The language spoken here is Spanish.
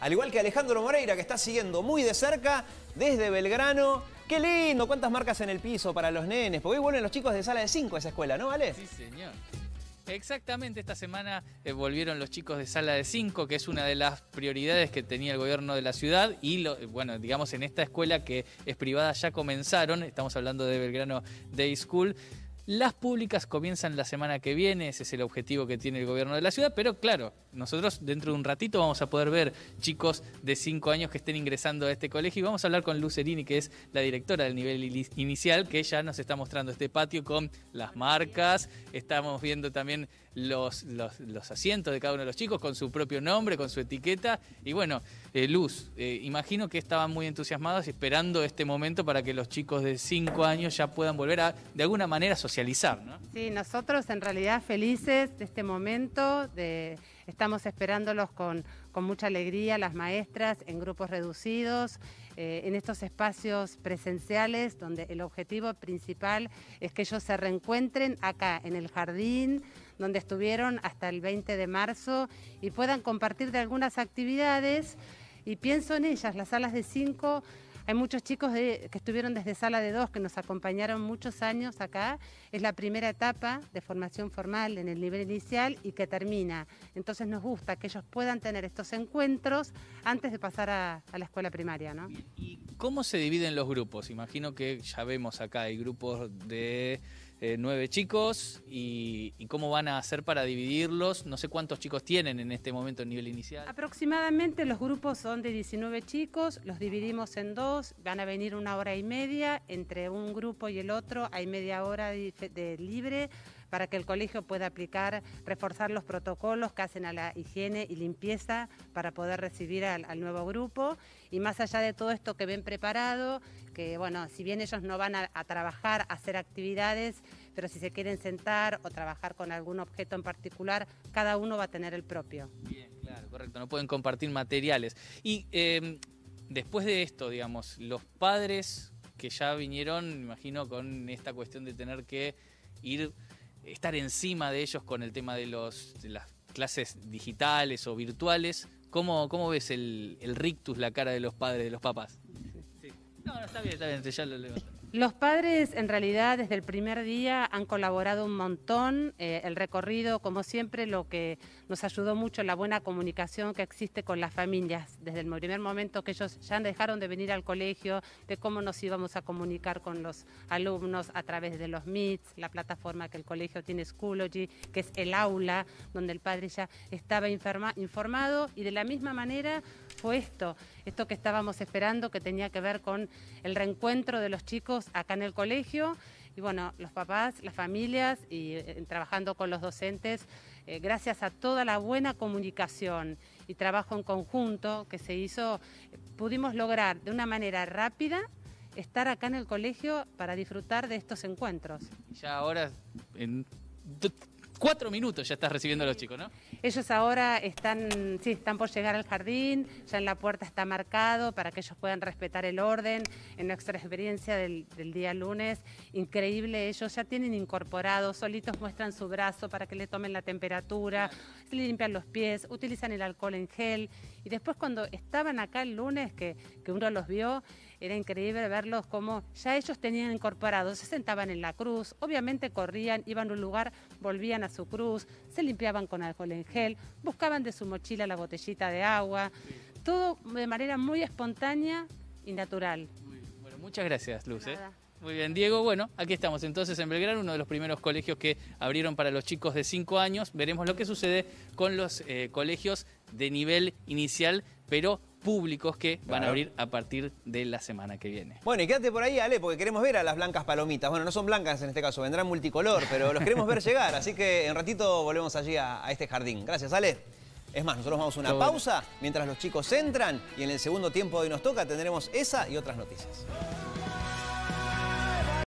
al igual que Alejandro Moreira, que está siguiendo muy de cerca desde Belgrano. ¡Qué lindo! ¿Cuántas marcas en el piso para los nenes? Porque hoy vuelven los chicos de sala de 5 a esa escuela, ¿no, vale? Sí, señor. Exactamente, esta semana eh, volvieron los chicos de Sala de 5, que es una de las prioridades que tenía el gobierno de la ciudad y, eh, bueno, digamos en esta escuela que es privada ya comenzaron, estamos hablando de Belgrano Day School, las públicas comienzan la semana que viene, ese es el objetivo que tiene el gobierno de la ciudad, pero claro, nosotros dentro de un ratito vamos a poder ver chicos de 5 años que estén ingresando a este colegio y vamos a hablar con Lucerini, que es la directora del nivel inicial, que ya nos está mostrando este patio con las marcas, estamos viendo también los, los, asientos de cada uno de los chicos con su propio nombre, con su etiqueta. Y bueno, eh, Luz, eh, imagino que estaban muy entusiasmados esperando este momento para que los chicos de 5 años ya puedan volver a, de alguna manera, socializar, ¿no? Sí, nosotros en realidad felices de este momento, de, estamos esperándolos con, con mucha alegría, las maestras, en grupos reducidos, eh, en estos espacios presenciales, donde el objetivo principal es que ellos se reencuentren acá, en el jardín, donde estuvieron hasta el 20 de marzo y puedan compartir de algunas actividades. Y pienso en ellas, las salas de 5, hay muchos chicos que estuvieron desde sala de 2, que nos acompañaron muchos años acá. Es la primera etapa de formación formal en el nivel inicial y que termina. Entonces nos gusta que ellos puedan tener estos encuentros antes de pasar a, la escuela primaria. ¿no? ¿Y cómo se dividen los grupos? Imagino que ya vemos acá, hay grupos de eh, nueve chicos y, cómo van a hacer para dividirlos. No sé cuántos chicos tienen en este momento el nivel inicial. Aproximadamente los grupos son de 19 chicos, los dividimos en dos, van a venir una hora y media, entre un grupo y el otro hay media hora de libre para que el colegio pueda aplicar, reforzar los protocolos que hacen a la higiene y limpieza para poder recibir al, nuevo grupo. Y más allá de todo esto que ven preparado, que bueno, si bien ellos no van a, trabajar, a hacer actividades, pero si se quieren sentar o trabajar con algún objeto en particular, cada uno va a tener el propio. Bien, claro, correcto, no pueden compartir materiales. Y em, después de esto, digamos, los padres que ya vinieron, imagino, con esta cuestión de tener que ir estar encima de ellos con el tema de, los, las clases digitales o virtuales. ¿Cómo, cómo ves el, rictus, la cara de los padres, de los papás? No, no, está bien, está bien, ya lo leo. Los padres en realidad desde el primer día han colaborado un montón. Eh, el recorrido, como siempre, lo que nos ayudó mucho la buena comunicación que existe con las familias. Desde el primer momento que ellos ya dejaron de venir al colegio, de cómo nos íbamos a comunicar con los alumnos a través de los MITs, la plataforma que el colegio tiene, Schoology, que es el aula, donde el padre ya estaba informado y de la misma manera fue esto, esto que estábamos esperando, que tenía que ver con el reencuentro de los chicos acá en el colegio. Y bueno, los papás, las familias y eh, trabajando con los docentes, eh, gracias a toda la buena comunicación y trabajo en conjunto que se hizo, pudimos lograr de una manera rápida estar acá en el colegio para disfrutar de estos encuentros. ya ahora, en cuatro minutos ya estás recibiendo a los chicos, ¿no? Ellos ahora están, sí, están por llegar al jardín, ya en la puerta está marcado para que ellos puedan respetar el orden. En nuestra experiencia del, día lunes, increíble, ellos ya tienen incorporados, solitos muestran su brazo para que le tomen la temperatura, le limpian los pies, utilizan el alcohol en gel. Y después cuando estaban acá el lunes, que, que uno los vio, era increíble verlos como ya ellos tenían incorporados, se sentaban en la cruz, obviamente corrían, iban a un lugar, volvían a su cruz, se limpiaban con alcohol en gel, buscaban de su mochila la botellita de agua, todo de manera muy espontánea y natural. Bueno, muchas gracias, Luz. ¿eh? Muy bien, Diego. Bueno, aquí estamos entonces en Belgrano, uno de los primeros colegios que abrieron para los chicos de 5 años. Veremos lo que sucede con los eh, colegios de nivel inicial, pero públicos que van a abrir a partir de la semana que viene. Bueno, y quédate por ahí, Ale, porque queremos ver a las blancas palomitas. Bueno, no son blancas en este caso, vendrán multicolor, pero los queremos ver llegar. Así que en ratito volvemos allí a, este jardín. Gracias, Ale. Es más, nosotros vamos a una pausa mientras los chicos entran y en el segundo tiempo hoy nos toca tendremos esa y otras noticias.